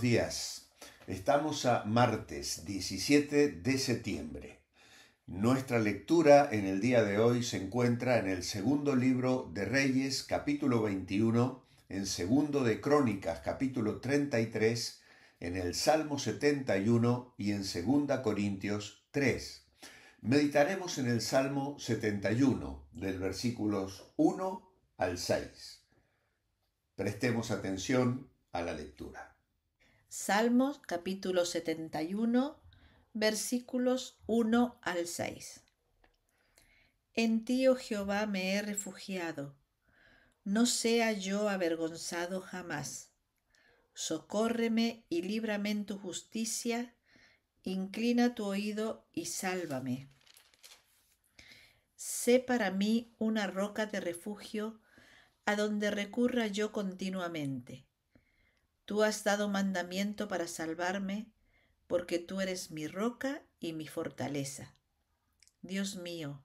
días. Estamos a martes 17 de septiembre. Nuestra lectura en el día de hoy se encuentra en el segundo libro de Reyes, capítulo 21, en segundo de Crónicas, capítulo 33, en el Salmo 71 y en segunda Corintios 3. Meditaremos en el Salmo 71, del versículos 1 al 6. Prestemos atención a la lectura. Salmos capítulo 71, versículos 1 al 6. En ti, oh Jehová, me he refugiado. No sea yo avergonzado jamás. Socórreme y líbrame en tu justicia. Inclina tu oído y sálvame. Sé para mí una roca de refugio a donde recurra yo continuamente Tú has dado mandamiento para salvarme, porque tú eres mi roca y mi fortaleza. Dios mío,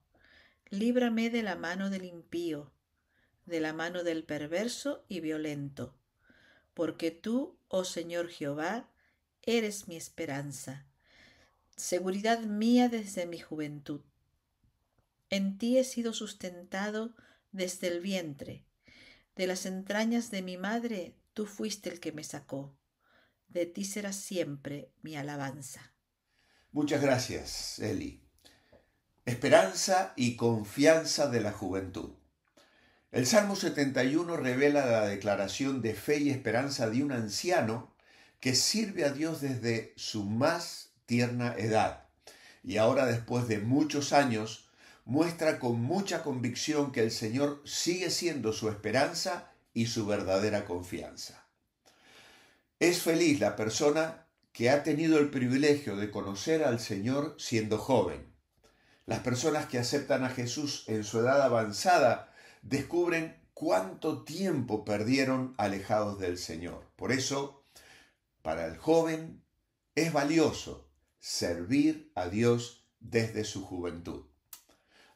líbrame de la mano del impío, de la mano del perverso y violento, porque tú, oh Señor Jehová, eres mi esperanza, seguridad mía desde mi juventud. En ti he sido sustentado desde el vientre, de las entrañas de mi madre Tú fuiste el que me sacó. De ti será siempre mi alabanza. Muchas gracias, Eli. Esperanza y confianza de la juventud. El Salmo 71 revela la declaración de fe y esperanza de un anciano que sirve a Dios desde su más tierna edad y ahora después de muchos años muestra con mucha convicción que el Señor sigue siendo su esperanza y su verdadera confianza. Es feliz la persona que ha tenido el privilegio de conocer al Señor siendo joven. Las personas que aceptan a Jesús en su edad avanzada descubren cuánto tiempo perdieron alejados del Señor. Por eso, para el joven es valioso servir a Dios desde su juventud.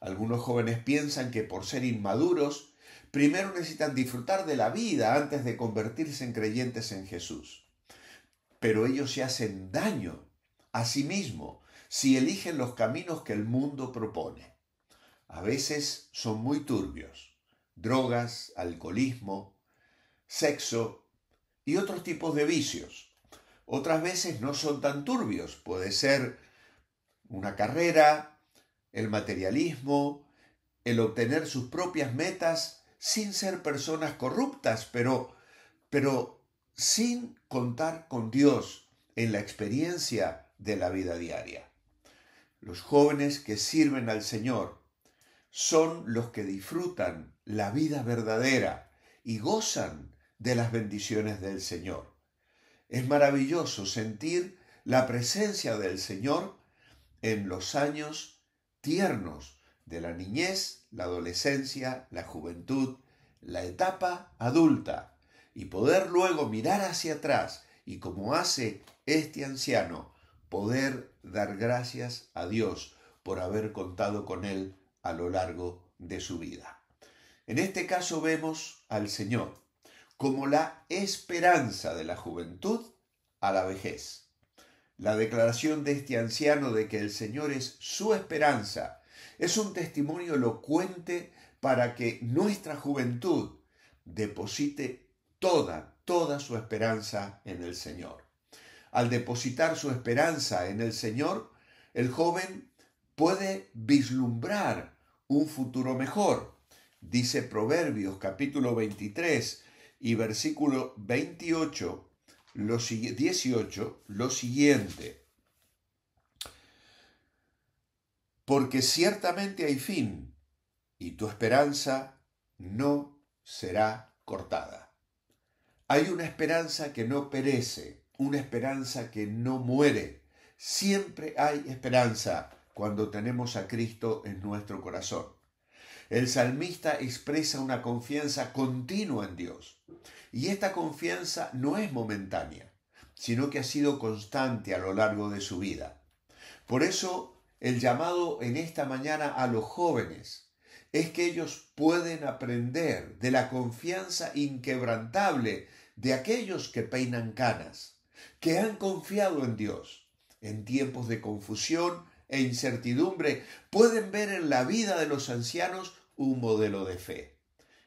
Algunos jóvenes piensan que por ser inmaduros Primero necesitan disfrutar de la vida antes de convertirse en creyentes en Jesús. Pero ellos se hacen daño a sí mismos si eligen los caminos que el mundo propone. A veces son muy turbios. Drogas, alcoholismo, sexo y otros tipos de vicios. Otras veces no son tan turbios. Puede ser una carrera, el materialismo, el obtener sus propias metas sin ser personas corruptas, pero, pero sin contar con Dios en la experiencia de la vida diaria. Los jóvenes que sirven al Señor son los que disfrutan la vida verdadera y gozan de las bendiciones del Señor. Es maravilloso sentir la presencia del Señor en los años tiernos de la niñez, la adolescencia, la juventud, la etapa adulta, y poder luego mirar hacia atrás y como hace este anciano, poder dar gracias a Dios por haber contado con él a lo largo de su vida. En este caso vemos al Señor como la esperanza de la juventud a la vejez. La declaración de este anciano de que el Señor es su esperanza es un testimonio elocuente para que nuestra juventud deposite toda, toda su esperanza en el Señor. Al depositar su esperanza en el Señor, el joven puede vislumbrar un futuro mejor. Dice Proverbios capítulo 23 y versículo 28, 18, lo siguiente. porque ciertamente hay fin, y tu esperanza no será cortada. Hay una esperanza que no perece, una esperanza que no muere. Siempre hay esperanza cuando tenemos a Cristo en nuestro corazón. El salmista expresa una confianza continua en Dios. Y esta confianza no es momentánea, sino que ha sido constante a lo largo de su vida. Por eso el llamado en esta mañana a los jóvenes es que ellos pueden aprender de la confianza inquebrantable de aquellos que peinan canas, que han confiado en Dios. En tiempos de confusión e incertidumbre pueden ver en la vida de los ancianos un modelo de fe.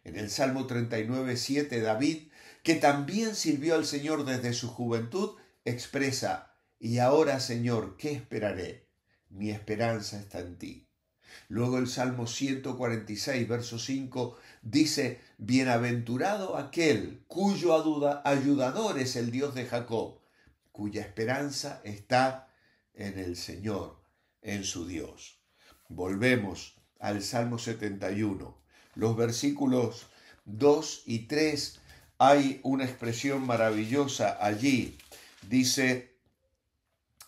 En el Salmo 39, 7, David, que también sirvió al Señor desde su juventud, expresa, Y ahora, Señor, ¿qué esperaré? mi esperanza está en ti. Luego el Salmo 146, verso 5 dice, Bienaventurado aquel cuyo ayudador es el Dios de Jacob, cuya esperanza está en el Señor, en su Dios. Volvemos al Salmo 71. Los versículos 2 y 3 hay una expresión maravillosa allí. Dice,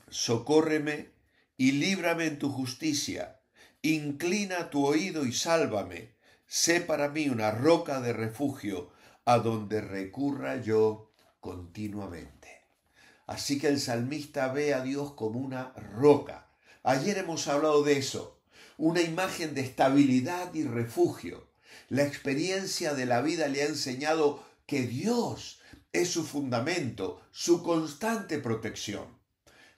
Socórreme y líbrame en tu justicia. Inclina tu oído y sálvame. Sé para mí una roca de refugio a donde recurra yo continuamente. Así que el salmista ve a Dios como una roca. Ayer hemos hablado de eso, una imagen de estabilidad y refugio. La experiencia de la vida le ha enseñado que Dios es su fundamento, su constante protección.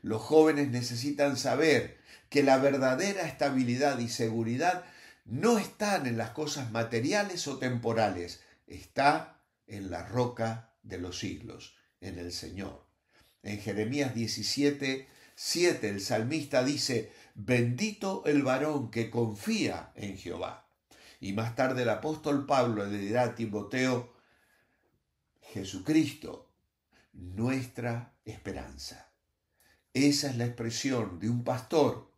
Los jóvenes necesitan saber que la verdadera estabilidad y seguridad no están en las cosas materiales o temporales, está en la roca de los siglos, en el Señor. En Jeremías 17, el salmista dice, bendito el varón que confía en Jehová. Y más tarde el apóstol Pablo le dirá a Timoteo, Jesucristo, nuestra esperanza. Esa es la expresión de un pastor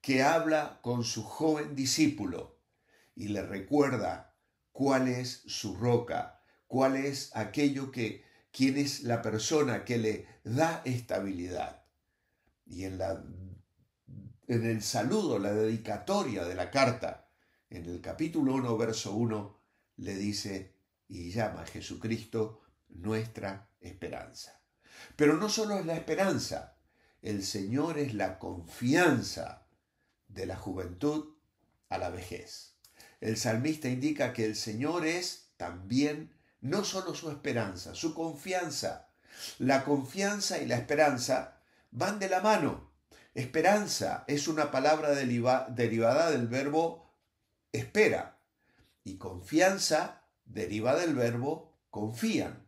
que habla con su joven discípulo y le recuerda cuál es su roca, cuál es aquello que, quién es la persona que le da estabilidad. Y en, la, en el saludo, la dedicatoria de la carta, en el capítulo 1, verso 1, le dice, y llama a Jesucristo nuestra esperanza. Pero no solo es la esperanza, el Señor es la confianza de la juventud a la vejez. El salmista indica que el Señor es también no solo su esperanza, su confianza. La confianza y la esperanza van de la mano. Esperanza es una palabra derivada del verbo espera y confianza deriva del verbo confían.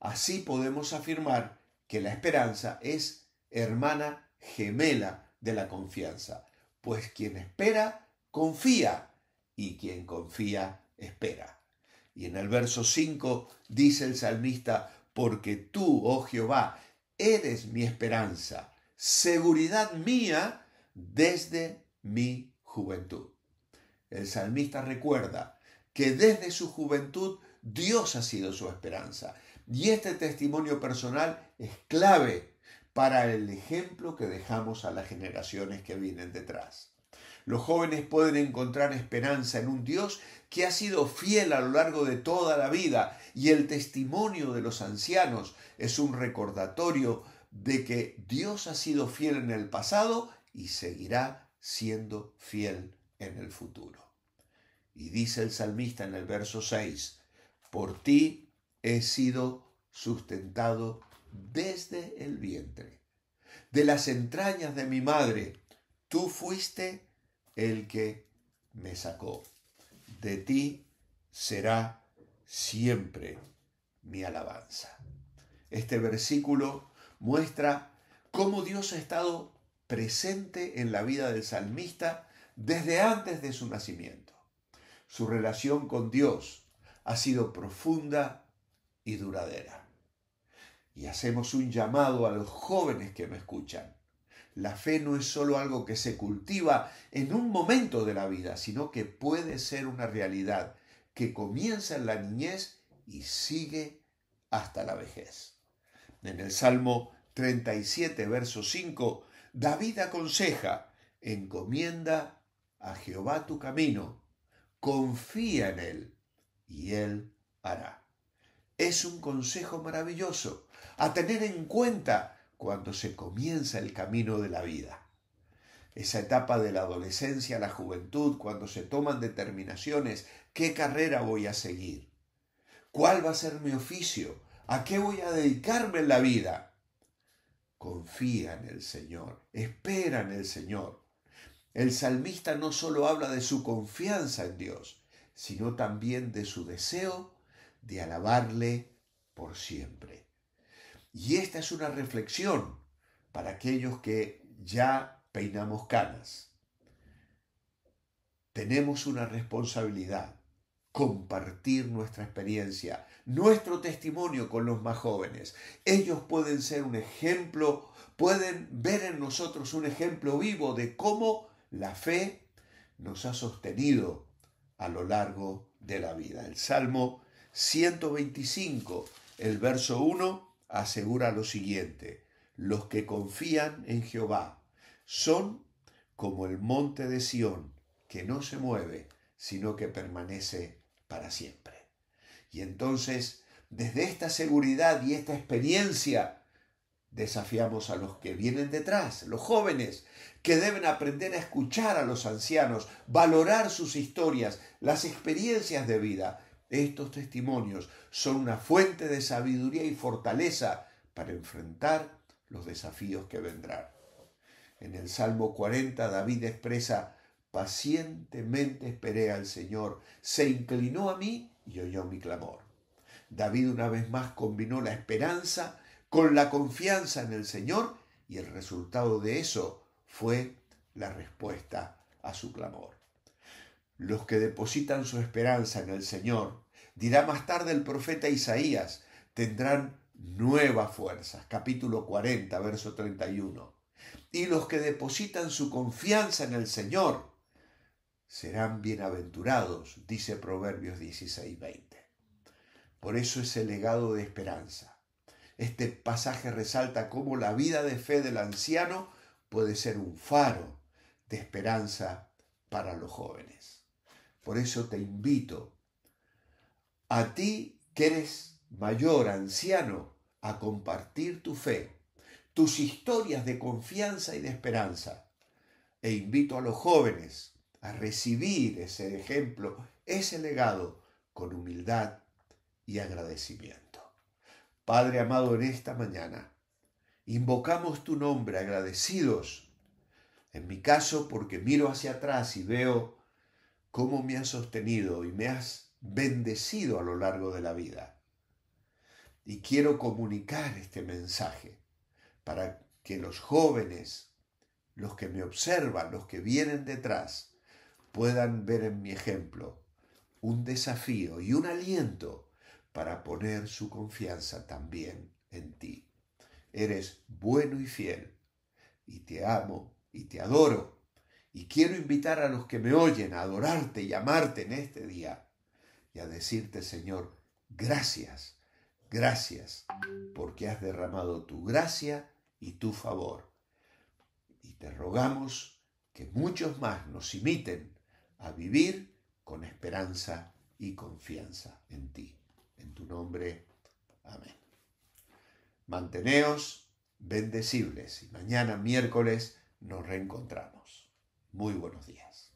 Así podemos afirmar que la esperanza es hermana gemela de la confianza, pues quien espera, confía, y quien confía, espera. Y en el verso 5 dice el salmista, porque tú, oh Jehová, eres mi esperanza, seguridad mía desde mi juventud. El salmista recuerda que desde su juventud Dios ha sido su esperanza. Y este testimonio personal es clave para el ejemplo que dejamos a las generaciones que vienen detrás. Los jóvenes pueden encontrar esperanza en un Dios que ha sido fiel a lo largo de toda la vida y el testimonio de los ancianos es un recordatorio de que Dios ha sido fiel en el pasado y seguirá siendo fiel en el futuro. Y dice el salmista en el verso 6, por ti he sido sustentado desde el vientre. De las entrañas de mi madre, tú fuiste el que me sacó. De ti será siempre mi alabanza. Este versículo muestra cómo Dios ha estado presente en la vida del salmista desde antes de su nacimiento. Su relación con Dios ha sido profunda y duradera. Y hacemos un llamado a los jóvenes que me escuchan. La fe no es solo algo que se cultiva en un momento de la vida, sino que puede ser una realidad que comienza en la niñez y sigue hasta la vejez. En el Salmo 37, verso 5, David aconseja, encomienda a Jehová tu camino, confía en él y él hará. Es un consejo maravilloso a tener en cuenta cuando se comienza el camino de la vida. Esa etapa de la adolescencia, la juventud, cuando se toman determinaciones, qué carrera voy a seguir, cuál va a ser mi oficio, a qué voy a dedicarme en la vida. Confía en el Señor, espera en el Señor. El salmista no solo habla de su confianza en Dios, sino también de su deseo de alabarle por siempre. Y esta es una reflexión para aquellos que ya peinamos canas. Tenemos una responsabilidad, compartir nuestra experiencia, nuestro testimonio con los más jóvenes. Ellos pueden ser un ejemplo, pueden ver en nosotros un ejemplo vivo de cómo la fe nos ha sostenido a lo largo de la vida. El Salmo 125, el verso 1, asegura lo siguiente, los que confían en Jehová son como el monte de Sión, que no se mueve, sino que permanece para siempre. Y entonces, desde esta seguridad y esta experiencia, desafiamos a los que vienen detrás, los jóvenes, que deben aprender a escuchar a los ancianos, valorar sus historias, las experiencias de vida estos testimonios son una fuente de sabiduría y fortaleza para enfrentar los desafíos que vendrán. En el Salmo 40 David expresa, pacientemente esperé al Señor, se inclinó a mí y oyó mi clamor. David una vez más combinó la esperanza con la confianza en el Señor y el resultado de eso fue la respuesta a su clamor. Los que depositan su esperanza en el Señor, dirá más tarde el profeta Isaías, tendrán nuevas fuerzas, capítulo 40, verso 31. Y los que depositan su confianza en el Señor serán bienaventurados, dice Proverbios 16, 20. Por eso es el legado de esperanza. Este pasaje resalta cómo la vida de fe del anciano puede ser un faro de esperanza para los jóvenes. Por eso te invito a ti que eres mayor, anciano, a compartir tu fe, tus historias de confianza y de esperanza. E invito a los jóvenes a recibir ese ejemplo, ese legado, con humildad y agradecimiento. Padre amado, en esta mañana invocamos tu nombre agradecidos. En mi caso, porque miro hacia atrás y veo cómo me has sostenido y me has bendecido a lo largo de la vida. Y quiero comunicar este mensaje para que los jóvenes, los que me observan, los que vienen detrás, puedan ver en mi ejemplo un desafío y un aliento para poner su confianza también en ti. Eres bueno y fiel, y te amo y te adoro y quiero invitar a los que me oyen a adorarte y amarte en este día y a decirte, Señor, gracias, gracias, porque has derramado tu gracia y tu favor. Y te rogamos que muchos más nos imiten a vivir con esperanza y confianza en ti. En tu nombre, amén. Manteneos bendecibles y mañana miércoles nos reencontramos. Muy buenos días.